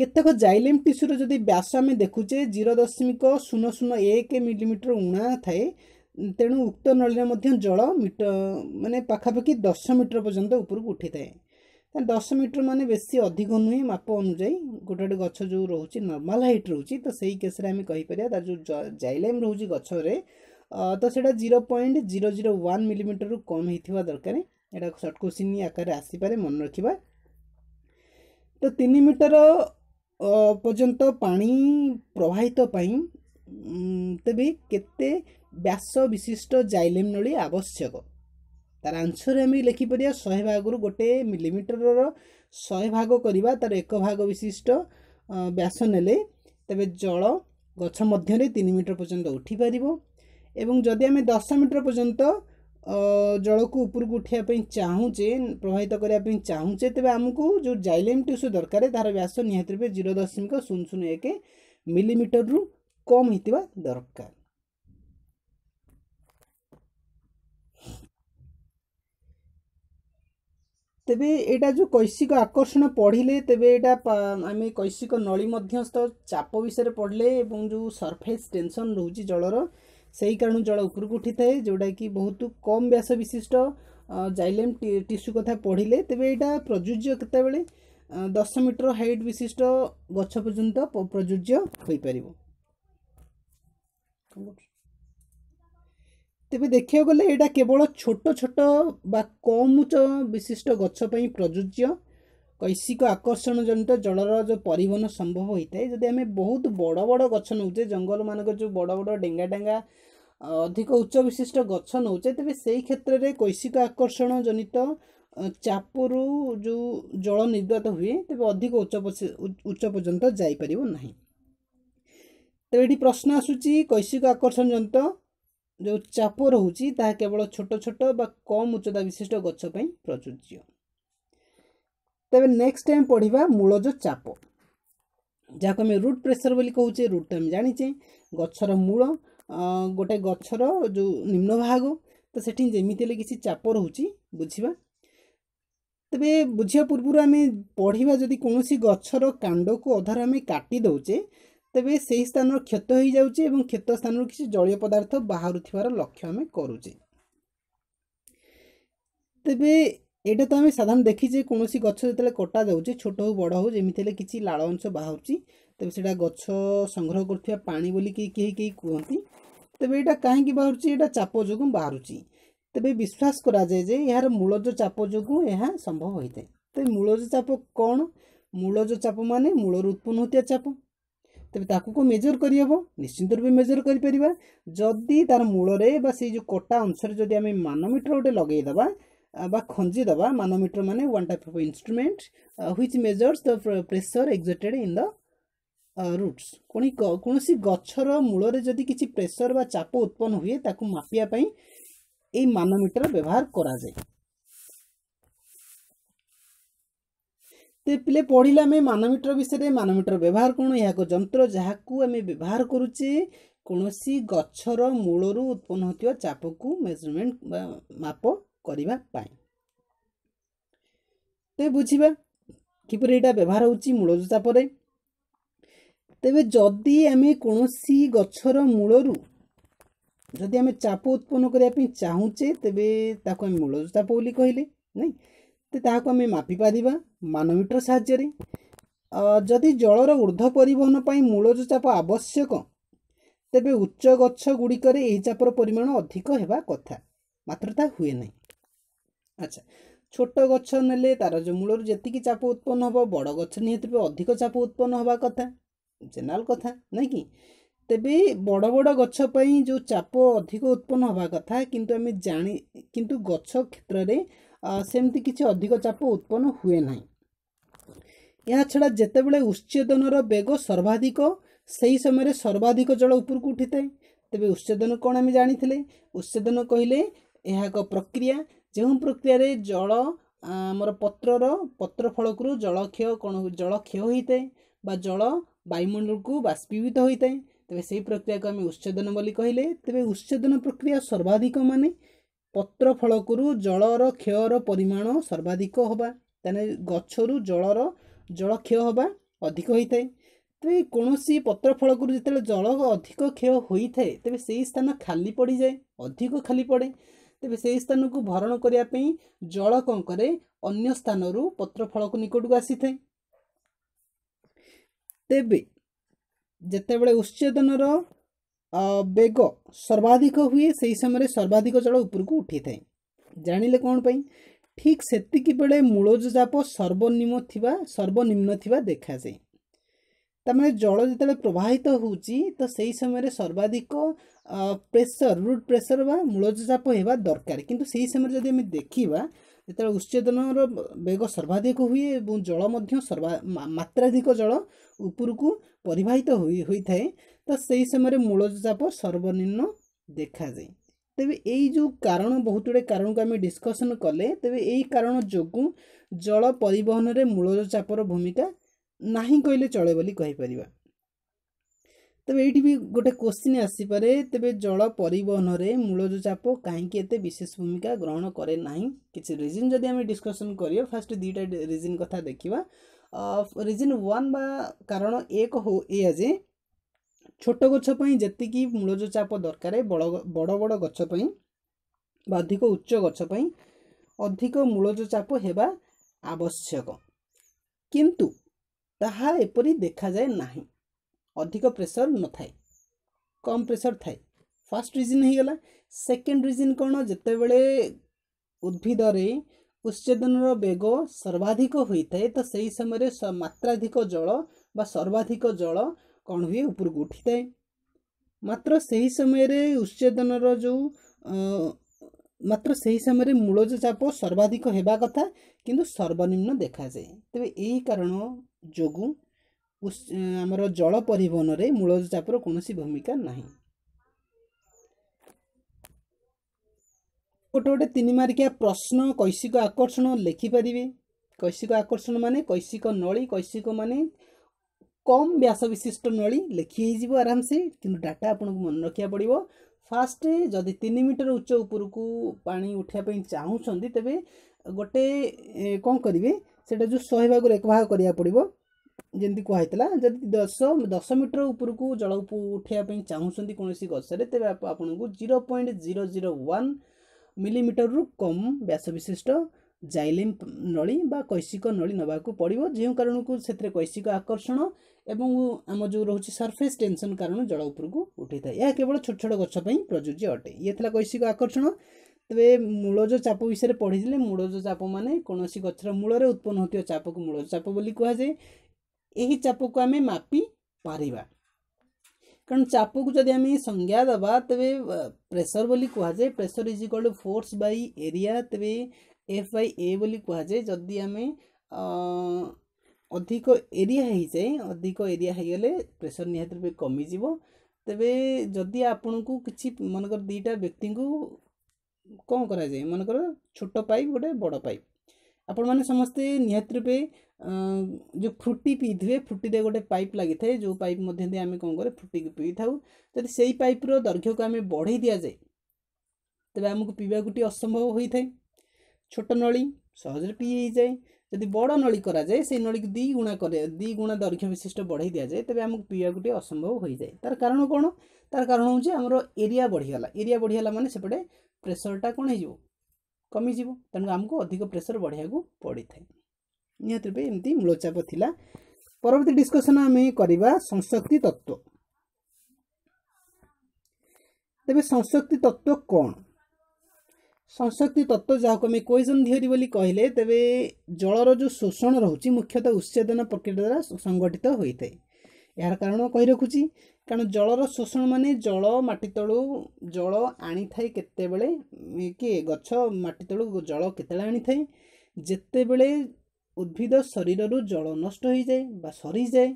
କେତେକ ଜାଇଲେମ୍ ଟିସୁର ଯଦି ବ୍ୟାସ ଆମେ ଦେଖୁଛେ ଜିରୋ ଦଶମିକ ଶୂନ ଶୂନ ଏକ ମିଲିମିଟର ଉଣା ଥାଏ ତେଣୁ ଉକ୍ତ ନଳୀରେ ମଧ୍ୟ ଜଳ ମିଟର ମାନେ ପାଖାପାଖି ଦଶ ମିଟର ପର୍ଯ୍ୟନ୍ତ ଉପରକୁ ଉଠିଥାଏ ଦଶ ମିଟର ମାନେ ବେଶୀ ଅଧିକ ନୁହେଁ ମାପ ଅନୁଯାୟୀ ଗୋଟେ ଗୋଟେ ଗଛ ଯେଉଁ ରହୁଛି ନର୍ମାଲ୍ ହାଇଟ୍ ରହୁଛି ତ ସେଇ କେସ୍ରେ ଆମେ କହିପାରିବା ତା'ର ଯେଉଁ ଜାଇଲେମ୍ ରହୁଛି ଗଛରେ ତ ସେଇଟା zero point zero zero one ମିଲିମିଟରରୁ କମ୍ ହେଇଥିବା ଦରକାର ଏଇଟା ସର୍ଟ କୋଶ୍ଚିନ୍ ଆକାରରେ ଆସିପାରେ ମନେ ରଖିବା ତ ତିନି ମିଟର ପର୍ଯ୍ୟନ୍ତ ପାଣି ପ୍ରବାହିତ ପାଇଁ ତେବେ କେତେ ବ୍ୟାସ ବିଶିଷ୍ଟ ଜାଇଲେମ୍ ନଳୀ ଆବଶ୍ୟକ ତାର ଆନ୍ସର୍ ଆମେ ଲେଖିପାରିବା ଶହେ ଭାଗରୁ ଗୋଟିଏ ମିଲିମିଟରର ଶହେ ଭାଗ କରିବା ତାର ଏକ ଭାଗ ବିଶିଷ୍ଟ ବ୍ୟାସ ନେଲେ ତେବେ ଜଳ ଗଛ ମଧ୍ୟରେ ତିନି ମିଟର ପର୍ଯ୍ୟନ୍ତ ଉଠିପାରିବ ଏବଂ ଯଦି ଆମେ ଦଶ ମିଟର ପର୍ଯ୍ୟନ୍ତ ଜଳକୁ ଉପରକୁ ଉଠାଇବା ପାଇଁ ଚାହୁଁଛେ ପ୍ରଭାବିତ କରିବା ପାଇଁ ଚାହୁଁଛେ ତେବେ ଆମକୁ ଯେଉଁ ଜାଇଲେମ୍ ଟିସୁ ଦରକାର ତାହାର ବ୍ୟାସ ନିହାତି ରୂପେ ଜିରୋ ଦଶମିକ ଶୂନ ଶୂନ ଏକ ମିଲିମିଟରରୁ କମ୍ ହୋଇଥିବା ଦରକାର ତେବେ ଏଇଟା ଯେଉଁ କୈଶିକ ଆକର୍ଷଣ ପଢ଼ିଲେ ତେବେ ଏଇଟା ଆମେ କୈଶିକ ନଳୀ ମଧ୍ୟସ୍ଥ ଚାପ ବିଷୟରେ ପଢ଼ିଲେ ଏବଂ ଯେଉଁ ସର୍ଫେସ୍ ଟେନସନ୍ ରହୁଛି ଜଳର ସେହି କାରଣରୁ ଜଳ ଉପରକୁ ଉଠିଥାଏ ଯେଉଁଟାକି ବହୁତ କମ୍ ବ୍ୟାସ ବିଶିଷ୍ଟ ଜାଇଲେମ୍ ଟିସ୍ୟୁ କଥା ପଢ଼ିଲେ ତେବେ ଏଇଟା ପ୍ରଯୁଜ୍ୟ କେତେବେଳେ ଦଶ ମିଟର ହାଇଟ୍ ବିଶିଷ୍ଟ ଗଛ ପର୍ଯ୍ୟନ୍ତ ପ୍ରଯୁଜ୍ୟ ହୋଇପାରିବ ତେବେ ଦେଖିବାକୁ ଗଲେ ଏଇଟା କେବଳ ଛୋଟ ଛୋଟ ବା କମ୍ ଉଚ୍ଚ ବିଶିଷ୍ଟ ଗଛ ପାଇଁ ପ୍ରଯୁଜ୍ୟ କୈଶିକ ଆକର୍ଷଣ ଜନିତ ଜଳର ଯେଉଁ ପରିବହନ ସମ୍ଭବ ହୋଇଥାଏ ଯଦି ଆମେ ବହୁତ ବଡ଼ ବଡ଼ ଗଛ ନେଉଛେ ଜଙ୍ଗଲମାନଙ୍କ ଯେଉଁ ବଡ଼ ବଡ଼ ଡେଙ୍ଗା ଡେଙ୍ଗା ଅଧିକ ଉଚ୍ଚ ବିଶିଷ୍ଟ ଗଛ ନେଉଛେ ତେବେ ସେହି କ୍ଷେତ୍ରରେ କୈଶିକ ଆକର୍ଷଣ ଜନିତ ଚାପରୁ ଯେଉଁ ଜଳ ନିର୍ଗତ ହୁଏ ତେବେ ଅଧିକ ଉଚ୍ଚ ଉଚ୍ଚ ପର୍ଯ୍ୟନ୍ତ ଯାଇପାରିବ ନାହିଁ ତେବେ ଏଠି ପ୍ରଶ୍ନ ଆସୁଛି କୈଶିକ ଆକର୍ଷଣ ଜନିତ ଯେଉଁ ଚାପ ରହୁଛି ତାହା କେବଳ ଛୋଟ ଛୋଟ ବା କମ୍ ଉଚ୍ଚତା ବିଶିଷ୍ଟ ଗଛ ପାଇଁ ପ୍ରଯୁଜ୍ୟ ତେବେ ନେକ୍ସଟ ଟାଇମ୍ ପଢ଼ିବା ମୂଳଜ ଚାପ ଯାହାକୁ ଆମେ ରୁଟ୍ ପ୍ରେସର ବୋଲି କହୁଛେ ରୁଟ୍ ତ ଆମେ ଜାଣିଛେ ଗଛର ମୂଳ ଗୋଟେ ଗଛର ଯେଉଁ ନିମ୍ନ ଭାଗ ତ ସେଠି ଯେମିତି ହେଲେ କିଛି ଚାପ ରହୁଛି ବୁଝିବା ତେବେ ବୁଝିବା ପୂର୍ବରୁ ଆମେ ପଢ଼ିବା ଯଦି କୌଣସି ଗଛର କାଣ୍ଡକୁ ଅଧାରେ ଆମେ କାଟି ଦେଉଛେ ତେବେ ସେହି ସ୍ଥାନର କ୍ଷତ ହୋଇଯାଉଛି ଏବଂ କ୍ଷତ ସ୍ଥାନରୁ କିଛି ଜଳୀୟ ପଦାର୍ଥ ବାହାରୁଥିବାର ଲକ୍ଷ୍ୟ ଆମେ କରୁଛେ ତେବେ ଏଇଟା ତ ଆମେ ସାଧାରଣ ଦେଖିଛେ କୌଣସି ଗଛ ଯେତେବେଳେ କଟା ଯାଉଛି ଛୋଟ ହଉ ବଡ଼ ହଉ ଯେମିତି ହେଲେ କିଛି ଲାଳ ଅଂଶ ବାହାରୁଛି ତେବେ ସେଇଟା ଗଛ ସଂଗ୍ରହ କରୁଥିବା ପାଣି ବୋଲି କେହି କେହି କେହି କୁହନ୍ତି ତେବେ ଏଇଟା କାହିଁକି ବାହାରୁଛି ଏଇଟା ଚାପ ଯୋଗୁଁ ବାହାରୁଛି ତେବେ ବିଶ୍ୱାସ କରାଯାଏ ଯେ ଏହାର ମୂଳଜ ଚାପ ଯୋଗୁଁ ଏହା ସମ୍ଭବ ହୋଇଥାଏ ତେବେ ମୂଳଜ ଚାପ କ'ଣ ମୂଳଜ ଚାପ ମାନେ ମୂଳରୁ ଉତ୍ପନ୍ନ ହେଉଥିବା ଚାପ ତେବେ ତାକୁ କ'ଣ ମେଜର କରିହେବ ନିଶ୍ଚିନ୍ତ ରୂପେ ମେଜର କରିପାରିବା ଯଦି ତା'ର ମୂଳରେ ବା ସେଇ ଯେଉଁ କଟା ଅଂଶରେ ଯଦି ଆମେ ମାନୋମିଟର ଗୋଟେ ଲଗାଇଦେବା বা খঞ্জি দেবা মানোমিটর মানে one type of instrument which measures the pressure exerted in the roots କୌଣସି ଗଛର ମୂଳରେ ଯଦି କିଛି ପ୍ରେସର ବା ଚାପ ଉତ୍ପନ୍ନ ହୁଏ ତାକୁ ମାପିବା ପାଇଁ ଏଇ ମାନୋମିଟର ବ୍ୟବହାର କରାଯାଏ ତେ ପିଲେ ପଢ଼ିଲେ ଆମେ ମାନୋମିଟର ବିଷୟରେ ମାନୋମିଟର ବ୍ୟବହାର କ'ଣ ଏହା ଏକ ଯନ୍ତ୍ର ଯାହାକୁ ଆମେ ବ୍ୟବହାର କରୁଛେ କୌଣସି ଗଛର ମୂଳରୁ ଉତ୍ପନ୍ନ ହେଉଥିବା ଚାପକୁ ମେଜରମେଣ୍ଟ ବା ମାପ କରିବା ପାଇଁ ତେବେ ବୁଝିବା କିପରି ଏଇଟା ବ୍ୟବହାର ହେଉଛି ମୂଳଜୋତା ପରେ ତେବେ ଯଦି ଆମେ କୌଣସି ଗଛର ମୂଳରୁ ଯଦି ଆମେ ଚାପ ଉତ୍ପନ୍ନ କରିବା ପାଇଁ ଚାହୁଁଛେ ତେବେ ତାକୁ ଆମେ ମୂଳଜୋତା ବୋଲି କହିଲେ ନାଇଁ ତ ତାହାକୁ ଆମେ ମାପିପାରିବା ମାନୋମିଟର ସାହାଯ୍ୟରେ ଯଦି ଜଳର ଉର୍ଦ୍ଧ୍ୱ ପରିବହନ ପାଇଁ ମୂଳଜୋଚାପ ଆବଶ୍ୟକ ତେବେ ଉଚ୍ଚ ଗଛ ଗୁଡ଼ିକରେ ଏହି ଚାପର ପରିମାଣ ଅଧିକ ହେବା କଥା ମାତ୍ର ତାହା ହୁଏ ନାହିଁ ଆଚ୍ଛା ଛୋଟ ଗଛ ନେଲେ ତା'ର ଯେଉଁ ମୂଳରୁ ଯେତିକି ଚାପ ଉତ୍ପନ୍ନ ହେବ ବଡ଼ ଗଛ ନିହାତି ଅଧିକ ଚାପ ଉତ୍ପନ୍ନ ହେବା କଥା ଜେନେରାଲ କଥା ନାଇଁ କି ତେବେ ବଡ଼ ବଡ଼ ଗଛ ପାଇଁ ଯେଉଁ ଚାପ ଅଧିକ ଉତ୍ପନ୍ନ ହେବା କଥା କିନ୍ତୁ ଆମେ ଜାଣି କିନ୍ତୁ ଗଛ କ୍ଷେତ୍ରରେ ସେମିତି କିଛି ଅଧିକ ଚାପ ଉତ୍ପନ୍ନ ହୁଏ ନାହିଁ ଏହା ଛଡ଼ା ଯେତେବେଳେ ଉଚ୍ଛେଦନର ବେଗ ସର୍ବାଧିକ ସେହି ସମୟରେ ସର୍ବାଧିକ ଜଳ ଉପରକୁ ଉଠିଥାଏ ତେବେ ଉଚ୍ଛେଦନ କ'ଣ ଆମେ ଜାଣିଥିଲେ ଉଚ୍ଛେଦନ କହିଲେ ଏହା ଏକ ପ୍ରକ୍ରିୟା ଯେଉଁ ପ୍ରକ୍ରିୟାରେ ଜଳ ଆମର ପତ୍ରର ପତ୍ର ଫଳକରୁ ଜଳକ୍ଷୟ କ'ଣ ଜଳକ୍ଷୟ ହୋଇଥାଏ ବା ଜଳ ବାୟୁମଣ୍ଡଳକୁ ବାଷ୍ପୀଭୂତ ହୋଇଥାଏ ତେବେ ସେହି ପ୍ରକ୍ରିୟାକୁ ଆମେ ଉଚ୍ଛେଦନ ବୋଲି କହିଲେ ତେବେ ଉଚ୍ଛେଦନ ପ୍ରକ୍ରିୟା ସର୍ବାଧିକ ମାନେ ପତ୍ର ଫଳକରୁ ଜଳର କ୍ଷୟର ପରିମାଣ ସର୍ବାଧିକ ହେବା ତାହେଲେ ଗଛରୁ ଜଳର ଜଳକ୍ଷୟ ହେବା ଅଧିକ ହୋଇଥାଏ ତେବେ କୌଣସି ପତ୍ର ଫଳକରୁ ଯେତେବେଳେ ଜଳ ଅଧିକ କ୍ଷୟ ହୋଇଥାଏ ତେବେ ସେହି ସ୍ଥାନ ଖାଲି ପଡ଼ିଯାଏ ଅଧିକ ଖାଲି ପଡ଼େ ତେବେ ସେହି ସ୍ଥାନକୁ ଭରଣ କରିବା ପାଇଁ ଜଳ କ'ଣ କରେ ଅନ୍ୟ ସ୍ଥାନରୁ ପତ୍ରଫଳକ ନିକଟକୁ ଆସିଥାଏ ତେବେ ଯେତେବେଳେ ଉଚ୍ଛେଦନର ବେଗ ସର୍ବାଧିକ ହୁଏ ସେହି ସମୟରେ ସର୍ବାଧିକ ଜଳ ଉପରକୁ ଉଠିଥାଏ ଜାଣିଲେ କ'ଣ ପାଇଁ ଠିକ୍ ସେତିକି ବେଳେ ମୂଳଜ ଚାପ ସର୍ବନିମ୍ନ ଥିବା ସର୍ବନିମ୍ନ ଥିବା ଦେଖାଯାଏ ତାମାନେ ଜଳ ଯେତେବେଳେ ପ୍ରବାହିତ ହେଉଛି ତ ସେହି ସମୟରେ ସର୍ବାଧିକ ପ୍ରେସର୍ ରୁଟ୍ ପ୍ରେସର୍ ବା ମୂଳଚାପ ହେବା ଦରକାର କିନ୍ତୁ ସେହି ସମୟରେ ଯଦି ଆମେ ଦେଖିବା ଯେତେବେଳେ ଉଚ୍ଛେଦନର ବେଗ ସର୍ବାଧିକ ହୁଏ ଏବଂ ଜଳ ମଧ୍ୟ ସର୍ବା ମାତ୍ରାଧିକ ଜଳ ଉପରକୁ ପରିବାହିତ ହୋଇ ହୋଇଥାଏ ତ ସେହି ସମୟରେ ମୂଳଚାପ ସର୍ବନିମ୍ନ ଦେଖାଯାଏ ତେବେ ଏଇ ଯେଉଁ କାରଣ ବହୁତ ଗୁଡ଼ିଏ କାରଣକୁ ଆମେ ଡିସ୍କସନ୍ କଲେ ତେବେ ଏହି କାରଣ ଯୋଗୁଁ ଜଳ ପରିବହନରେ ମୂଳଚାପର ଭୂମିକା ନାହିଁ କହିଲେ ଚଳେ ବୋଲି କହିପାରିବା ତେବେ ଏଇଠି ବି ଗୋଟେ କୋଶ୍ଚିନ୍ ଆସିପାରେ ତେବେ ଜଳ ପରିବହନରେ ମୂଳଜ ଚାପ କାହିଁକି ଏତେ ବିଶେଷ ଭୂମିକା ଗ୍ରହଣ କରେ ନାହିଁ କିଛି ରିଜିନ୍ ଯଦି ଆମେ ଡିସ୍କସନ୍ କରିବା ଫାଷ୍ଟ ଦୁଇଟା ରିଜିନ୍ କଥା ଦେଖିବା ରିଜିନ୍ ୱାନ୍ ବା କାରଣ ଏକ ହଉ ଏଇଆ ଯେ ଛୋଟ ଗଛ ପାଇଁ ଯେତିକି ମୂଳଜ ଚାପ ଦରକାର ବଡ଼ ବଡ଼ ବଡ଼ ଗଛ ପାଇଁ ବା ଅଧିକ ଉଚ୍ଚ ଗଛ ପାଇଁ ଅଧିକ ମୂଳଜ ଚାପ ହେବା ଆବଶ୍ୟକ କିନ୍ତୁ ତାହା ଏପରି ଦେଖାଯାଏ ନାହିଁ ଅଧିକ ପ୍ରେସର ନଥାଏ କମ୍ ପ୍ରେସର ଥାଏ ଫାର୍ଷ୍ଟ ରିଜିନ୍ ହୋଇଗଲା ସେକେଣ୍ଡ ରିଜିନ୍ କ'ଣ ଯେତେବେଳେ ଉଦ୍ଭିଦରେ ଉଚ୍ଛେଦନର ବେଗ ସର୍ବାଧିକ ହୋଇଥାଏ ତ ସେହି ସମୟରେ ମାତ୍ରାଧିକ ଜଳ ବା ସର୍ବାଧିକ ଜଳ କ'ଣ ହୁଏ ଉପରକୁ ଉଠିଥାଏ ମାତ୍ର ସେହି ସମୟରେ ଉଚ୍ଛେଦନର ଯେଉଁ ମାତ୍ର ସେହି ସମୟରେ ମୂଳ ଚାପ ସର୍ବାଧିକ ହେବା କଥା କିନ୍ତୁ ସର୍ବନିମ୍ନ ଦେଖାଯାଏ ତେବେ ଏହି କାରଣ ଯୋଗୁଁ ଆମର ଜଳ ପରିବହନରେ ମୂଳ ଚାପର କୌଣସି ଭୂମିକା ନାହିଁ ଗୋଟେ ଗୋଟେ ତିନି ମାରିକିଆ ପ୍ରଶ୍ନ କୈଶିକ ଆକର୍ଷଣ ଲେଖିପାରିବେ କୈଶିକ ଆକର୍ଷଣ ମାନେ କୈଶିକ ନଳୀ କୈଶିକ ମାନେ କମ୍ ବ୍ୟାସ ବିଶିଷ୍ଟ ନଳୀ ଲେଖି ହେଇଯିବ ଆରାମସେ କିନ୍ତୁ ଡାଟା ଆପଣଙ୍କୁ ମନେ ରଖିବାକୁ ପଡ଼ିବ ଫାଷ୍ଟ ଯଦି ତିନି ମିଟର ଉଚ୍ଚ ଉପରକୁ ପାଣି ଉଠିବା ପାଇଁ ଚାହୁଁଛନ୍ତି ତେବେ ଗୋଟେ କ'ଣ କରିବେ ସେଇଟା ଯେଉଁ ଶହେ ଭାଗରୁ ଏକ ଭାଗ କରିବାକୁ ପଡ଼ିବ ଯେମିତି କୁହାହେଇଥିଲା ଯଦି ଦଶ ଦଶ ମିଟର ଉପରକୁ ଜଳ ଉଠାଇବା ପାଇଁ ଚାହୁଁଛନ୍ତି କୌଣସି ଗଛରେ ତେବେ ଆପଣଙ୍କୁ zero point zero zero one ମିଲିମିଟରରୁ କମ୍ ବ୍ୟାସ ବିଶିଷ୍ଟ ଜାଇଲିମ୍ ନଳୀ ବା କୈଶିକ ନଳୀ ନେବାକୁ ପଡ଼ିବ ଯେଉଁ କାରଣକୁ ସେଥିରେ କୈଶିକ ଆକର୍ଷଣ ଏବଂ ଆମ ଯେଉଁ ରହୁଛି ସର୍ଫେସ୍ ଟେନସନ୍ କାରଣ ଜଳ ଉପରକୁ ଉଠାଇଥାଏ ଏହା କେବଳ ଛୋଟ ଛୋଟ ଗଛ ପାଇଁ ପ୍ରଯୁଜ୍ୟ ଅଟେ ଇଏ ଥିଲା କୈଶିକ ଆକର୍ଷଣ ତେବେ ମୂଳଜ ଚାପ ବିଷୟରେ ପଢ଼ିଥିଲେ ମୂଳଜ ଚାପ ମାନେ କୌଣସି ଗଛର ମୂଳରେ ଉତ୍ପନ୍ନ ହେଉଥିବା ଚାପକୁ ମୂଳଜ ଚାପ ବୋଲି କୁହାଯାଏ यही चाप को आम मापिपर कारण चाप को जब आम संज्ञा दवा तेज प्रेसर बोली कहुए pressure is equal to force by area तेज एफ बै ए जदि आम अधिक एरिया हो जाए अधिक एरिया हो गले प्रेसर निहत रूप कमिज तेरे जदि आपन को किसी मनकर दीटा व्यक्ति को कौन कराए मनकर छोट पाइप गोटे बड़ पाइप आपण मैंने समस्ते निहत रूपे ଯେଉଁ ଫ୍ରୁଟି ପିଇଥିବେ ଫ୍ରୁଟିରେ ଗୋଟେ ପାଇପ୍ ଲାଗିଥାଏ ଯେଉଁ ପାଇପ୍ ମଧ୍ୟ ଦେଇ ଆମେ କ'ଣ କରେ ଫ୍ରୁଟିକୁ ପିଇଥାଉ ଯଦି ସେଇ ପାଇପ୍ର ଦୈର୍ଘ୍ୟକୁ ଆମେ ବଢ଼େଇ ଦିଆଯାଏ ତେବେ ଆମକୁ ପିଇବାକୁ ଟିକେ ଅସମ୍ଭବ ହୋଇଥାଏ ଛୋଟ ନଳୀ ସହଜରେ ପିଇ ହେଇଯାଏ ଯଦି ବଡ଼ ନଳୀ କରାଯାଏ ସେଇ ନଳୀକୁ ଦୁଇ ଗୁଣା କରେ ଦୁଇ ଗୁଣା ଦୈର୍ଘ୍ୟ ବିଶିଷ୍ଟ ବଢ଼େଇ ଦିଆଯାଏ ତେବେ ଆମକୁ ପିଇବାକୁ ଟିକେ ଅସମ୍ଭବ ହୋଇଯାଏ ତା'ର କାରଣ କ'ଣ ତା'ର କାରଣ ହେଉଛି ଆମର ଏରିଆ ବଢ଼ିଗଲା ଏରିଆ ବଢ଼ିଗଲା ମାନେ ସେପଟେ ପ୍ରେସରଟା କ'ଣ ହେଇଯିବ କମିଯିବ ତେଣୁ ଆମକୁ ଅଧିକ ପ୍ରେସର ବଢ଼େଇବାକୁ ପଡ଼ିଥାଏ ନିହାତି ରୂପେ ଏମିତି ମୂଳଚାପ ଥିଲା ପରବର୍ତ୍ତୀ ଡିସ୍କସନ୍ ଆମେ କରିବା ସଂଶକ୍ତି ତତ୍ତ୍ୱ ତେବେ ସଂଶକ୍ତି ତତ୍ତ୍ୱ କ'ଣ ସଂଶକ୍ତି ତତ୍ତ୍ୱ ଯାହାକୁ ଆମେ କୋଇଜନ୍ ଧିଅରି ବୋଲି କହିଲେ ତେବେ ଜଳର ଯେଉଁ ଶୋଷଣ ରହୁଛି ମୁଖ୍ୟତଃ ଉଚ୍ଛେଦନ ପ୍ରକ୍ରିୟା ଦ୍ୱାରା ସଂଗଠିତ ହୋଇଥାଏ ଏହାର କାରଣ କହି ରଖୁଛି କାରଣ ଜଳର ଶୋଷଣ ମାନେ ଜଳ ମାଟି ତଳୁ ଜଳ ଆଣିଥାଏ କେତେବେଳେ କିଏ ଗଛ ମାଟି ତଳୁ ଜଳ କେତେବେଳେ ଆଣିଥାଏ ଯେତେବେଳେ ଉଦ୍ଭିଦ ଶରୀରରୁ ଜଳ ନଷ୍ଟ ହୋଇଯାଏ ବା ସରିଯାଏ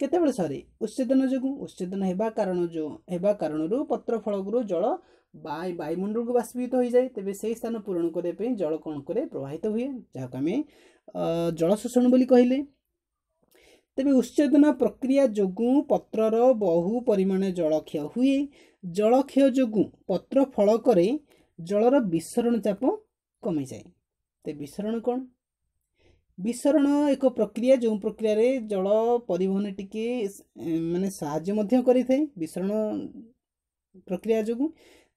କେତେବେଳେ ସରେ ଉଚ୍ଛେଦନ ଯୋଗୁଁ ଉଚ୍ଛେଦନ ହେବା କାରଣ ଯେଉଁ ହେବା କାରଣରୁ ପତ୍ର ଫଳକରୁ ଜଳ ବାୟୁ ବାୟୁମଣ୍ଡଳକୁ ବାଷ୍ପୀଭୂତ ହୋଇଯାଏ ତେବେ ସେହି ସ୍ଥାନ ପୂରଣ କରିବା ପାଇଁ ଜଳ କ'ଣ କରେ ପ୍ରବାହିତ ହୁଏ ଯାହାକୁ ଆମେ ଜଳ ଶୋଷଣ ବୋଲି କହିଲେ ତେବେ ଉଚ୍ଛେଦନ ପ୍ରକ୍ରିୟା ଯୋଗୁଁ ପତ୍ରର ବହୁ ପରିମାଣରେ ଜଳକ୍ଷୟ ହୁଏ ଜଳକ୍ଷୟ ଯୋଗୁଁ ପତ୍ର ଫଳକରେ ଜଳର ବିସରଣ ଚାପ କମିଯାଏ ତେବେ ବିସରଣ କ'ଣ ବିଶରଣ ଏକ ପ୍ରକ୍ରିୟା ଯେଉଁ ପ୍ରକ୍ରିୟାରେ ଜଳ ପରିବହନ ଟିକେ ମାନେ ସାହାଯ୍ୟ ମଧ୍ୟ କରିଥାଏ ବିସରଣ ପ୍ରକ୍ରିୟା ଯୋଗୁଁ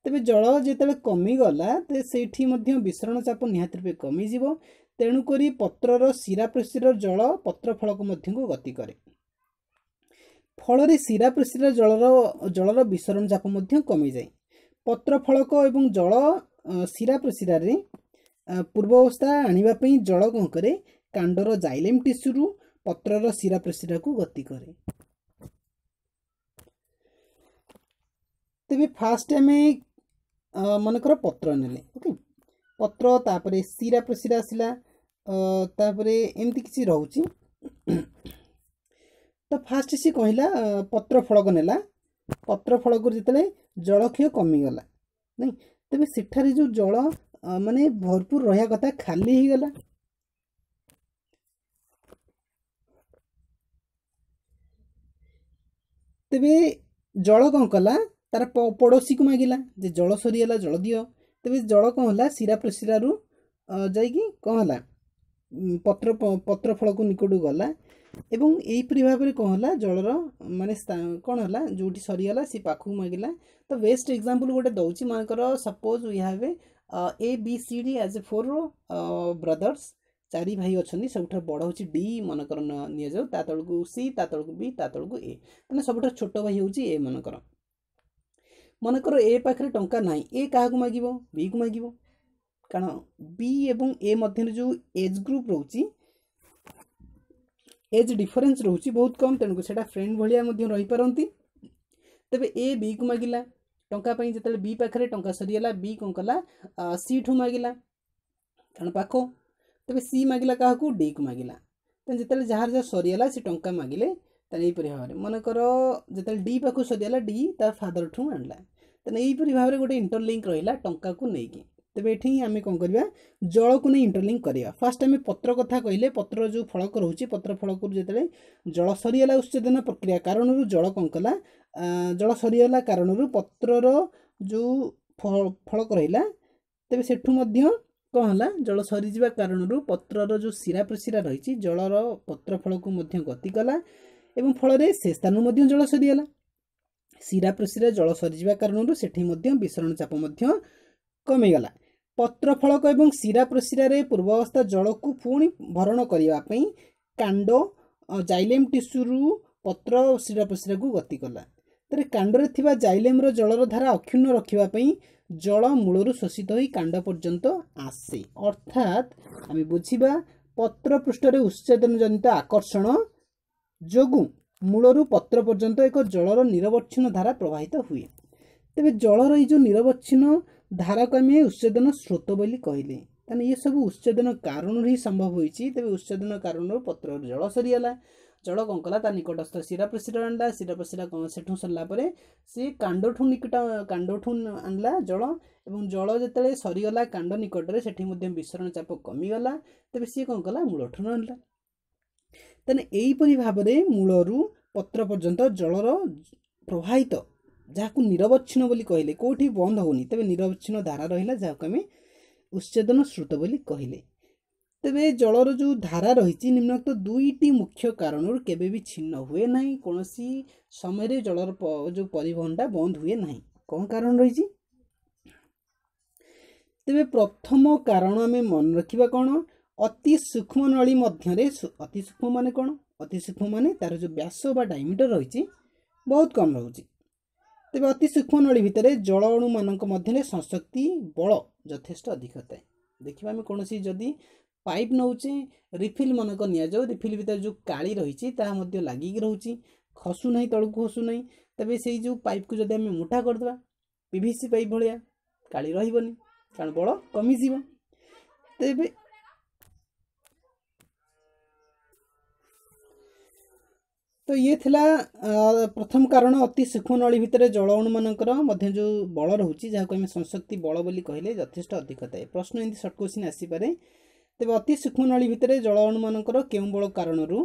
ତେବେ ଜଳ ଯେତେବେଳେ କମିଗଲା ତେବେ ସେଇଠି ମଧ୍ୟ ବିଶରଣ ଚାପ ନିହାତି ରୂପେ କମିଯିବ ତେଣୁକରି ପତ୍ରର ଶିରାପ୍ରଶିର ଜଳ ପତ୍ରଫଳକ ମଧ୍ୟକୁ ଗତି କରେ ଫଳରେ ଶିରାପ୍ରଶିର ଜଳର ଜଳର ବିଶରଣ ଚାପ ମଧ୍ୟ କମିଯାଏ ପତ୍ରଫଳକ ଏବଂ ଜଳ ଶିରାପ୍ରଶିରାରେ ପୂର୍ବ ଅବସ୍ଥା ଆଣିବା ପାଇଁ ଜଳ କ'ଣ କରେ କାଣ୍ଡର ଜାଇଲେମ୍ ଟିସୁରୁ ପତ୍ରର ଶିରାପ୍ରେସିରାକୁ ଗତି କରେ ତେବେ ଫାଷ୍ଟ ଆମେ ମନେକର ପତ୍ର ନେଲେ ଓକେ ପତ୍ର ତାପରେ ଶିରାପ୍ରେସିରା ଆସିଲା ତାପରେ ଏମିତି କିଛି ରହୁଛି ତ ଫାଷ୍ଟ ସେ କହିଲା ପତ୍ର ଫଳକ ନେଲା ପତ୍ର ଫଳକୁ ଯେତେବେଳେ ଜଳକ୍ଷୟ କମିଗଲା ନାଇଁ ତେବେ ସେଠାରେ ଯେଉଁ ଜଳ ମାନେ ଭରପୁର ରହିବା କଥା ଖାଲି ହେଇଗଲା ତେବେ ଜଳ କ'ଣ କଲା ତା'ର ପଡ଼ୋଶୀକୁ ମାଗିଲା ଯେ ଜଳ ସରିଗଲା ଜଳ ଦିଅ ତେବେ ଜଳ କ'ଣ ହେଲା ଶିରା ପ୍ରଶିରାରୁ ଯାଇକି କ'ଣ ହେଲା ପତ୍ର ପତ୍ରଫଳକୁ ନିକଟକୁ ଗଲା ଏବଂ ଏହିପରି ଭାବରେ କ'ଣ ହେଲା ଜଳର ମାନେ କ'ଣ ହେଲା ଯେଉଁଠି ସରିଗଲା ସେ ପାଖକୁ ମାଗିଲା ତ ବେଷ୍ଟ ଏକ୍ଜାମ୍ପଲ୍ ଗୋଟେ ଦେଉଛି ମାନଙ୍କର suppose we have a A B C D as a four brothers ଚାରି ଭାଇ ଅଛନ୍ତି ସବୁଠାରୁ ବଡ଼ ହେଉଛି ଡି ମନେକର ନିଆଯାଉ ତା ତଳକୁ ସି ତା ତଳକୁ ବି ତା ତଳକୁ ଏ ମାନେ ସବୁଠାରୁ ଛୋଟ ଭାଇ ହେଉଛି ଏ ମନେକର ମନେକର ଏ ପାଖରେ ଟଙ୍କା ନାହିଁ ଏ କାହାକୁ ମାଗିବ ବିକୁ ମାଗିବ କାରଣ ବି ଏବଂ ଏ ମଧ୍ୟରେ ଯେଉଁ ଏଜ୍ ଗ୍ରୁପ୍ ରହୁଛି ଏଜ୍ ଡିଫରେନ୍ସ ରହୁଛି ବହୁତ କମ୍ ତେଣୁ ସେଇଟା ଫ୍ରେଣ୍ଡ ଭଳିଆ ମଧ୍ୟ ରହିପାରନ୍ତି ତେବେ ଏ ବିକୁ ମାଗିଲା ଟଙ୍କା ପାଇଁ ଯେତେବେଳେ ବି ପାଖରେ ଟଙ୍କା ସରିଗଲା ବି କ'ଣ କଲା ସିଠୁ ମାଗିଲା କାରଣ ପାଖ सी तपाईँ सि मगला काु मगला जाला टा डी त यपरि भावर मनकर जति बेला डि पार्नु आणलापरि भावना गोटे इन्टरलिङ रहिला टाकु तेबै आमे को जलको इंटरलिंक इन्टरलिङ फास्ट आम पत्र कथा कहिले पत्र जो फलक रह पत्र फलक जो जल सरि उच्छेदन प्रक्रिया कारण जल कँ कला जल सरि कारण पत्र जो फलक रेसुम କ'ଣ ହେଲା ଜଳ ସରିଯିବା କାରଣରୁ ପତ୍ରର ଯେଉଁ ଶିରା ପ୍ରଶିରା ରହିଛି ଜଳର ପତ୍ରଫଳକୁ ମଧ୍ୟ ଗତି କଲା ଏବଂ ଫଳରେ ସେ ସ୍ଥାନରୁ ମଧ୍ୟ ଜଳ ସରିଗଲା ଶିରା ପ୍ରଶିରା ଜଳ ସରିଯିବା କାରଣରୁ ସେଠି ମଧ୍ୟ ବିଶରଣ ଚାପ ମଧ୍ୟ କମିଗଲା ପତ୍ରଫଳକ ଏବଂ ଶିରା ପ୍ରଶିରାରେ ପୂର୍ବାବସ୍ଥା ଜଳକୁ ପୁଣି ଭରଣ କରିବା ପାଇଁ କାଣ୍ଡ ଜାଇଲେମ୍ ଟିସୁରୁ ପତ୍ର ଶିରା ପ୍ରଶିରାକୁ ଗତି କଲା ତେବେ କାଣ୍ଡରେ ଥିବା ଜାଇଲେମ୍ର ଜଳର ଧାରା ଅକ୍ଷୁର୍ଣ୍ଣ ରଖିବା ପାଇଁ ଜଳ ମୂଳରୁ ଶୋଷିତ ହୋଇ କାଣ୍ଡ ପର୍ଯ୍ୟନ୍ତ ଆସେ ଅର୍ଥାତ୍ ଆମେ ବୁଝିବା ପତ୍ର ପୃଷ୍ଠରେ ଉଚ୍ଛେଦନ ଜନିତ ଆକର୍ଷଣ ଯୋଗୁଁ ମୂଳରୁ ପତ୍ର ପର୍ଯ୍ୟନ୍ତ ଏକ ଜଳର ନିରବଚ୍ଛିନ୍ନ ଧାରା ପ୍ରବାହିତ ହୁଏ ତେବେ ଜଳର ଏଇ ଯେଉଁ ନିରବଚ୍ଛିନ୍ନ ଧାରାକୁ ଆମେ ଉଚ୍ଛେଦନ ସ୍ରୋତ ବୋଲି କହିଲେ ତାହେଲେ ଇଏ ସବୁ ଉଚ୍ଛେଦନ କାରଣରୁ ହିଁ ସମ୍ଭବ ହୋଇଛି ତେବେ ଉଚ୍ଛେଦନ କାରଣରୁ ପତ୍ରର ଜଳ ସରିଗଲା ଜଳ କ'ଣ କଲା ତା ନିକଟସ୍ଥ ଶିରାପ୍ରସିରା ଆଣିଲା ଶିରାପ୍ରସିରା କ'ଣ ସେଠୁ ସରିଲା ପରେ ସେ କାଣ୍ଡଠୁ ନିକଟ କାଣ୍ଡଠୁ ଆଣିଲା ଜଳ ଏବଂ ଜଳ ଯେତେବେଳେ ସରିଗଲା କାଣ୍ଡ ନିକଟରେ ସେଠି ମଧ୍ୟ ବିଶରଣ ଚାପ କମିଗଲା ତେବେ ସିଏ କ'ଣ କଲା ମୂଳଠୁ ଆଣିଲା ତେଣେ ଏହିପରି ଭାବରେ ମୂଳରୁ ପତ୍ର ପର୍ଯ୍ୟନ୍ତ ଜଳର ପ୍ରବାହିତ ଯାହାକୁ ନିରବଚ୍ଛିନ୍ନ ବୋଲି କହିଲେ କେଉଁଠି ବନ୍ଦ ହେଉନି ତେବେ ନିରବଚ୍ଛିନ୍ନ ଧାରା ରହିଲା ଯାହାକୁ ଆମେ ଉଚ୍ଛେଦନ ଶ୍ରୁତ ବୋଲି କହିଲେ ତେବେ ଜଳର ଯେଉଁ ଧାରା ରହିଛି ନିମ୍ନକ୍ତ ଦୁଇଟି ମୁଖ୍ୟ କାରଣରୁ କେବେ ବି ଛିନ୍ନ ହୁଏ ନାହିଁ କୌଣସି ସମୟରେ ଜଳର ଯେଉଁ ପରିବହନଟା ବନ୍ଦ ହୁଏ ନାହିଁ କ'ଣ କାରଣ ରହିଛି ତେବେ ପ୍ରଥମ କାରଣ ଆମେ ମନେ ରଖିବା କ'ଣ ଅତି ସୂକ୍ଷ୍ମ ନଳୀ ମଧ୍ୟରେ ଅତି ସୂକ୍ଷ୍ମ ମାନେ କ'ଣ ଅତି ସୂକ୍ଷ୍ମ ମାନେ ତା'ର ଯେଉଁ ବ୍ୟାସ ବା ଡାଇମିଟର ରହିଛି ବହୁତ କମ୍ ରହୁଛି ତେବେ ଅତି ସୂକ୍ଷ୍ମ ନଳୀ ଭିତରେ ଜଳ ଅଣୁମାନଙ୍କ ମଧ୍ୟରେ ସଂଶକ୍ତି ବଳ ଯଥେଷ୍ଟ ଅଧିକ ଥାଏ ଦେଖିବା ଆମେ କୌଣସି ଯଦି ପାଇପ୍ ନେଉଛି ରିଫିଲ୍ ମାନଙ୍କ ନିଆଯାଉ ରିଫିଲ୍ ଭିତରେ ଯେଉଁ କାଳି ରହିଛି ତାହା ମଧ୍ୟ ଲାଗିକି ରହୁଛି ଖସୁନାହିଁ ତଳକୁ ଖସୁନାହିଁ ତେବେ ସେଇ ଯେଉଁ ପାଇପ୍କୁ ଯଦି ଆମେ ମୁଠା କରିଦେବା ପି ଭି ସି ପାଇପ୍ ଭଳିଆ କାଳି ରହିବନି କାରଣ ବଳ କମିଯିବ ତେବେ ତ ଇଏ ଥିଲା ପ୍ରଥମ କାରଣ ଅତି ସୂକ୍ଷ୍ମ ନଳୀ ଭିତରେ ଜଳ ଅଣୁମାନଙ୍କର ମଧ୍ୟ ଯେଉଁ ବଳ ରହୁଛି ଯାହାକୁ ଆମେ ସଂଶକ୍ତି ବଳ ବୋଲି କହିଲେ ଯଥେଷ୍ଟ ଅଧିକ ଥାଏ ପ୍ରଶ୍ନ ଏମିତି ସର୍ଟ କୋଶ୍ଚିନ୍ ଆସିପାରେ ତେବେ ଅତି ସୂକ୍ଷ୍ମ ନଳୀ ଭିତରେ ଜଳ ଅଣୁମାନଙ୍କର କେଉଁ ବଳ କାରଣରୁ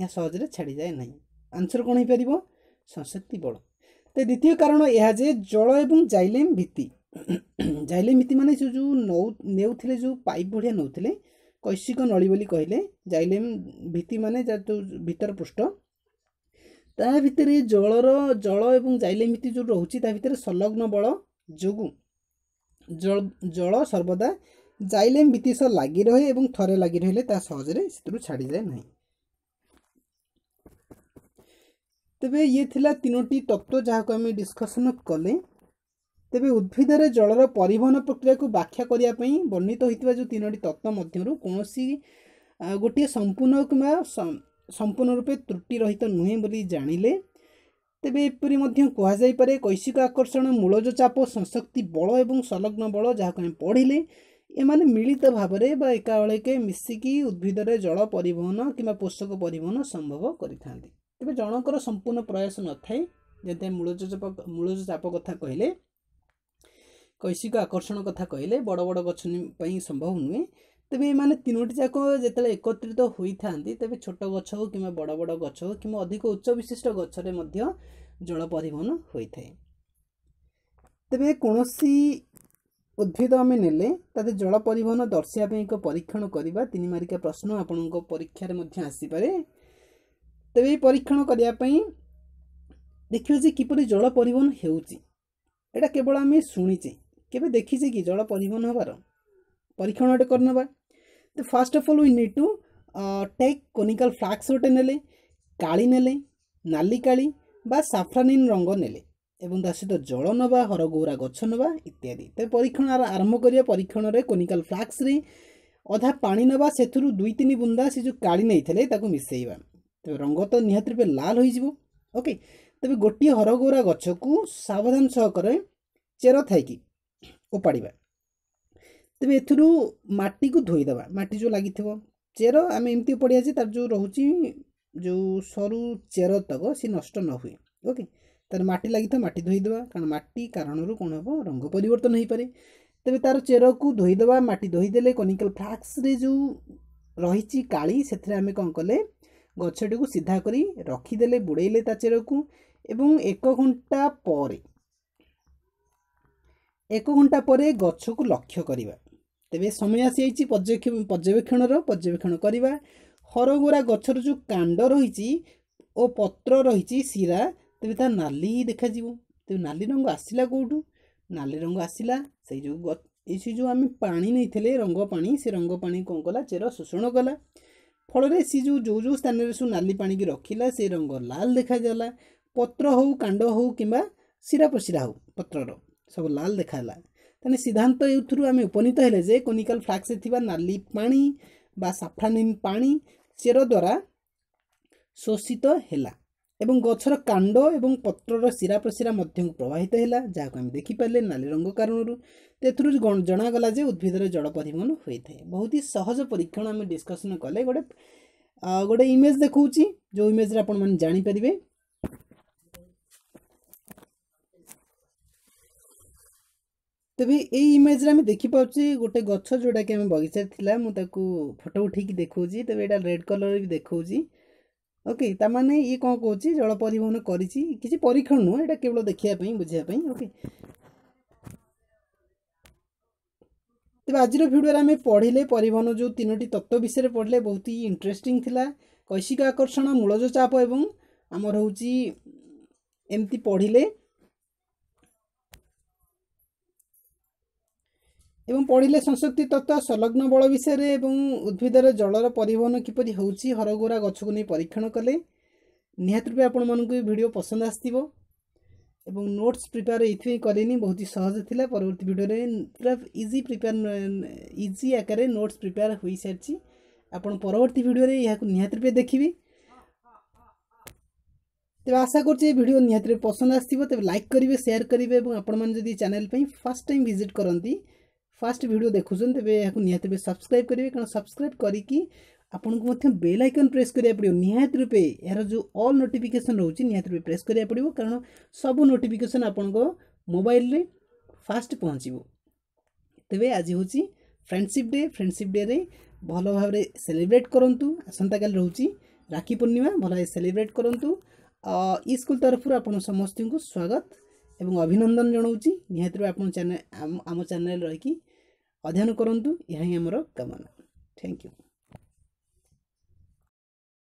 ଏହା ସହଜରେ ଛାଡ଼ିଯାଏ ନାହିଁ ଆନ୍ସର୍ କ'ଣ ହୋଇପାରିବ ସଂଶକ୍ତି ବଳ ତେ ଦ୍ୱିତୀୟ କାରଣ ଏହା ଯେ ଜଳ ଏବଂ ଜାଇଲେମ୍ ଭିତ୍ତି ଜାଇଲେମ୍ ଭିତ୍ତି ମାନେ ସେ ଯେଉଁ ନେଉ ନେଉଥିଲେ ଯେଉଁ ପାଇପ୍ ଭଳିଆ ନେଉଥିଲେ କୈଶିକ ନଳୀ ବୋଲି କହିଲେ ଜାଇଲେମ୍ ଭିତ୍ତି ମାନେ ଯେହେତୁ ଭିତର ପୃଷ୍ଠ ତା ଭିତରେ ଜଳର ଜଳ ଏବଂ ଜାଇଲେମ୍ ଭିତ୍ତି ଯେଉଁ ରହୁଛି ତା ଭିତରେ ସଂଲଗ୍ନ ବଳ ଯୋଗୁଁ ଜଳ ସର୍ବଦା ଜାଇଲେମ୍ ବିତିଶ ଲାଗି ରହେ ଏବଂ ଥରେ ଲାଗି ରହିଲେ ତାହା ସହଜରେ ସେଥିରୁ ଛାଡ଼ିଯାଏ ନାହିଁ ତେବେ ଇଏ ଥିଲା ତିନୋଟି ତତ୍ତ୍ୱ ଯାହାକୁ ଆମେ ଡିସ୍କସନ୍ କଲେ ତେବେ ଉଦ୍ଭିଦରେ ଜଳର ପରିବହନ ପ୍ରକ୍ରିୟାକୁ ବ୍ୟାଖ୍ୟା କରିବା ପାଇଁ ବର୍ଣ୍ଣିତ ହୋଇଥିବା ଯେଉଁ ତିନୋଟି ତତ୍ତ୍ୱ ମଧ୍ୟରୁ କୌଣସି ଗୋଟିଏ ସମ୍ପୂର୍ଣ୍ଣ କିମ୍ବା ସମ୍ପୂର୍ଣ୍ଣ ରୂପେ ତ୍ରୁଟି ରହିତ ନୁହେଁ ବୋଲି ଜାଣିଲେ ତେବେ ଏପରି ମଧ୍ୟ କୁହାଯାଇପାରେ କୈଶିକ ଆକର୍ଷଣ ମୂଳଜ ଚାପ ସଂଶକ୍ତି ବଳ ଏବଂ ସଂଲଗ୍ନ ବଳ ଯାହାକୁ ଆମେ ପଢ଼ିଲେ ଏମାନେ ମିଳିତ ଭାବରେ ବା ଏକାବେଳକେ ମିଶିକି ଉଦ୍ଭିଦରେ ଜଳ ପରିବହନ କିମ୍ବା ପୋଷକ ପରିବହନ ସମ୍ଭବ କରିଥାନ୍ତି ତେବେ ଜଣଙ୍କର ସମ୍ପୂର୍ଣ୍ଣ ପ୍ରୟାସ ନଥାଏ ଯେତେ ମୂଳଜ ଚାପ କଥା କହିଲେ କୈଶିକ ଆକର୍ଷଣ କଥା କହିଲେ ବଡ଼ ବଡ଼ ଗଛ ପାଇଁ ସମ୍ଭବ ନୁହେଁ ତେବେ ଏମାନେ ତିନୋଟି ଯାକ ଯେତେବେଳେ ଏକତ୍ରିତ ହୋଇଥାନ୍ତି ତେବେ ଛୋଟ ଗଛ ହେଉ କିମ୍ବା ବଡ଼ ବଡ଼ ଗଛ ହେଉ କିମ୍ବା ଅଧିକ ଉଚ୍ଚ ବିଶିଷ୍ଟ ଗଛରେ ମଧ୍ୟ ଜଳ ପରିବହନ ହୋଇଥାଏ ତେବେ କୌଣସି ଉଦ୍ଭିଦ ଆମେ ନେଲେ ତା ଦେହରେ ଜଳ ପରିବହନ ଦର୍ଶାଇବା ପାଇଁ ଏକ ପରୀକ୍ଷଣ କରିବା ତିନି ମାରିକା ପ୍ରଶ୍ନ ଆପଣଙ୍କ ପରୀକ୍ଷାରେ ମଧ୍ୟ ଆସିପାରେ ତେବେ ଏହି ପରୀକ୍ଷଣ କରିବା ପାଇଁ ଦେଖିବା ଯେ କିପରି ଜଳ ପରିବହନ ହେଉଛି ଏଇଟା କେବଳ ଆମେ ଶୁଣିଛେ କେବେ ଦେଖିଛେ କି ଜଳ ପରିବହନ ହେବାର ପରୀକ୍ଷଣ ଗୋଟେ କରିନେବା ତ first of all we need to take conical flask ଗୋଟେ ନେଲେ କାଳି ନେଲେ ନାଲି କାଳି ବା ସାଫ୍ରାନିନ୍ ରଙ୍ଗ ନେଲେ ଏବଂ ତା ସହିତ ଜଳ ନେବା ହରଗୌରା ଗଛ ନେବା ଇତ୍ୟାଦି ତ ପରୀକ୍ଷଣ ଆରମ୍ଭ କରିବା ପରୀକ୍ଷଣରେ କୋନିକାଲ ଫ୍ଲାକ୍ସରେ ଅଧା ପାଣି ନେବା ସେଥିରୁ ଦୁଇ ତିନି ବୁନ୍ଦା ସେ ଯେଉଁ କାଳି ନେଇଥିଲେ ତାକୁ ମିଶାଇବା ତେବେ ରଙ୍ଗ ତ ନିହାତି ରୂପେ ଲାଲ ହୋଇଯିବ ଓକେ ତେବେ ଗୋଟିଏ ହରଗୌରା ଗଛକୁ ସାବଧାନ ସହକାରେ ଚେର ଥାଇକି ଓପାଡ଼ିବା ତେବେ ଏଥିରୁ ମାଟିକୁ ଧୋଇଦେବା ମାଟି ଯେଉଁ ଲାଗିଥିବ ଚେର ଆମେ ଏମିତି ଓପାଡ଼ିବା ଯେ ତା'ର ଯେଉଁ ରହୁଛି ଯେଉଁ ସରୁ ଚେର ତକ ସେ ନଷ୍ଟ ନ ହୁଏ ଓକେ ତା'ର ମାଟି ଲାଗିଥାଏ ମାଟି ଧୋଇଦେବା କାରଣ ମାଟି କାରଣରୁ କ'ଣ ହେବ ରଙ୍ଗ ପରିବର୍ତ୍ତନ ହୋଇପାରେ ତେବେ ତା'ର ଚେରକୁ ଧୋଇଦେବା ମାଟି ଧୋଇଦେଲେ କନିକାଲ ଫ୍ଲାକ୍ସରେ ଯେଉଁ ରହିଛି କାଳି ସେଥିରେ ଆମେ କ'ଣ କଲେ ଗଛଟିକୁ ସିଧା କରି ରଖିଦେଲେ ବୁଡ଼େଇଲେ ତା ଚେରକୁ ଏବଂ ଏକ ଘଣ୍ଟା ପରେ ଏକ ଘଣ୍ଟା ପରେ ଗଛକୁ ଲକ୍ଷ୍ୟ କରିବା ତେବେ ସମୟ ଆସିଯାଇଛି ପର୍ଯ୍ୟବେକ୍ଷଣର ପର୍ଯ୍ୟବେକ୍ଷଣ କରିବା ହରଗୋରା ଗଛର ଯେଉଁ କାଣ୍ଡ ରହିଛି ଓ ପତ୍ର ରହିଛି ଶିରା ତେବେ ତା ନାଲି ଦେଖାଯିବ ତେବେ ନାଲି ରଙ୍ଗ ଆସିଲା କେଉଁଠୁ ନାଲି ରଙ୍ଗ ଆସିଲା ସେଇ ଯେଉଁ ଏଇ ସେ ଯେଉଁ ଆମେ ପାଣି ନେଇଥିଲେ ରଙ୍ଗ ପାଣି ସେ ରଙ୍ଗ ପାଣି କ'ଣ କଲା ଚେର ଶୋଷଣ କଲା ଫଳରେ ସେ ଯେଉଁ ଯେଉଁ ଯେଉଁ ସ୍ଥାନରେ ସବୁ ନାଲି ପାଣିକି ରଖିଲା ସେ ରଙ୍ଗ ଲାଲ ଦେଖାଗଲା ପତ୍ର ହେଉ କାଣ୍ଡ ହେଉ କିମ୍ବା ଶିରା ପ୍ରଶିରା ହେଉ ପତ୍ରର ସବୁ ଲାଲ ଦେଖାଗଲା ତାହେଲେ ସିଦ୍ଧାନ୍ତ ଏଥିରୁ ଆମେ ଉପନୀତ ହେଲେ ଯେ କୋନିକାଲ ଫ୍ଲାକ୍ସରେ ଥିବା ନାଲି ପାଣି ବା ସାଫ୍ରାନିନ୍ ପାଣି ଚେର ଦ୍ୱାରା ଶୋଷିତ ହେଲା ଏବଂ ଗଛର କାଣ୍ଡ ଏବଂ ପତ୍ରର ଶିରା ପ୍ରଶିରା ମଧ୍ୟକୁ ପ୍ରବାହିତ ହେଲା ଯାହାକୁ ଆମେ ଦେଖିପାରିଲେ ନାଲି ରଙ୍ଗ କାରଣରୁ ଏଥିରୁ ଜଣାଗଲା ଯେ ଉଦ୍ଭିଦର ଜଳ ପରିବହନ ହୋଇଥାଏ ବହୁତ ହି ସହଜ ପରୀକ୍ଷଣ ଆମେ ଡିସ୍କସନ୍ କଲେ ଗୋଟେ ଗୋଟେ ଇମେଜ୍ ଦେଖାଉଛି ଯେଉଁ ଇମେଜ୍ରେ ଆପଣମାନେ ଜାଣିପାରିବେ ତେବେ ଏଇ ଇମେଜ୍ରେ ଆମେ ଦେଖିପାରୁଛେ ଗୋଟେ ଗଛ ଯେଉଁଟାକି ଆମ ବଗିଚାରେ ଥିଲା ମୁଁ ତାକୁ ଫଟୋ ଉଠାଇକି ଦେଖାଉଛି ତେବେ ଏଇଟା ରେଡ଼୍ କଲର୍ ବି ଦେଖାଉଛି ওকে তার ইয়ে କ'ଣ କହୁଛି ଜଳ ପରିବହନ କରିଛି କିଛି ପରୀକ୍ଷଣ ନୁହଁ ଏଇଟା କେବଳ ଦେଖିବା ପାଇଁ ବୁଝିବା ପାଇଁ ଓକେ ତେବେ ଆଜିର ଭିଡ଼ିଓରେ ଆମେ ପଢ଼ିଲେ ପରିବହନ ଯେଉଁ ତିନୋଟି ତତ୍ତ୍ୱ ବିଷୟରେ ପଢ଼ିଲେ ବହୁତ ହି ଇଣ୍ଟରେଷ୍ଟିଂ ଥିଲା କୈଶିକ ଆକର୍ଷଣ ମୂଳଜ ଚାପ ଏବଂ ଆମର ହେଉଛି ଏମିତି ପଢ଼ିଲେ এবং পড়িলে সংশক্তি তত্ত্ব সংলগ্ন বল বিষয়ে এবং উদ্ভিদের জলর পরিবহন কিপর হচ্ছে হরগোরা গছকু নিয়ে পরীক্ষণ কলে নিহত রূপে আপনার এই ভিডিও পসন্দ আসব এবং নোটস প্রিপেয়ার এইথি কলিনি বহুত সহজ লা পরবর্তী ভিডিওতে পুরা ইজি প্রিপেয়ার ইজি আকারে নোটস প্রিপেয়ার হয়ে সারিছি আপনার পরবর্তী ভিডিওতে ইয়াকে নিহত রূপে দেখবি তবে আশা করছি এই ভিডিও নিহত পসন্দ আসব তবে লাইক করবে সেয়ার করবে এবং আপনার যদি চ্যানেল ফার্স্ট টাইম ভিজিট করতে ফার্স্ট ভিডিও দেখুছেন তেবে এখন নিহতি ভাবে সবসক্রাইব করবে কারণ সবসক্রাইব করিকি ଆପଣଙ୍କୁ ମଧ୍ୟ ବେଲ୍ ଆଇକନ୍ ପ୍ରେସ୍ କରିବାକୁ ପଡ଼ିବ ନିହାତି ରୂପେ ଏହାର ଯେଉଁ ଅଲ୍ ନୋଟିଫିକେସନ୍ ରହୁଛି ନିହାତି ରୂପେ ପ୍ରେସ୍ କରିବାକୁ ପଡ଼ିବ କାରଣ ସବୁ ନୋଟିଫିକେସନ୍ ଆପଣଙ୍କ ମୋବାଇଲରେ ଫାଷ୍ଟ ପହଞ୍ଚିବ ତେବେ ଆଜି ହେଉଛି ଫ୍ରେଣ୍ଡସିପ୍ ଡେ ଫ୍ରେଣ୍ଡସିପ୍ ଡେରେ ଭଲ ଭାବରେ ସେଲିବ୍ରେଟ୍ କରନ୍ତୁ ଆସନ୍ତାକାଲି ରହୁଛି ରାକ୍ଷୀ ପୂର୍ଣ୍ଣିମା ଭଲ ଭାବେ ସେଲିବ୍ରେଟ୍ କରନ୍ତୁ ଇ ସ୍କୁଲ୍ ତରଫରୁ ଆପଣ ସମସ୍ତଙ୍କୁ ସ୍ୱାଗତ ଏବଂ ଅଭିନନ୍ଦନ ଜଣାଉଛି ନିହାତି ରୂପେ ଆପଣ ଚ୍ୟାନେଲ୍ ଆମ ଚ୍ୟାନେଲ୍ ରହିକି ଅଧ୍ୟୟନ କରନ୍ତୁ ଏହା ହିଁ ଆମର କାମନା ଥ୍ୟାଙ୍କ ୟୁ